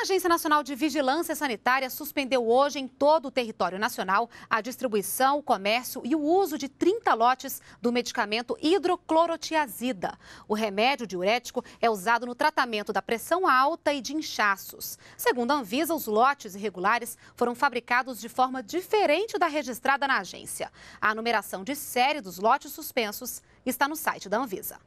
A Agência Nacional de Vigilância Sanitária suspendeu hoje em todo o território nacional a distribuição, o comércio e o uso de 30 lotes do medicamento hidroclorotiazida. O remédio diurético é usado no tratamento da pressão alta e de inchaços. Segundo a Anvisa, os lotes irregulares foram fabricados de forma diferente da registrada na agência. A numeração de série dos lotes suspensos está no site da Anvisa.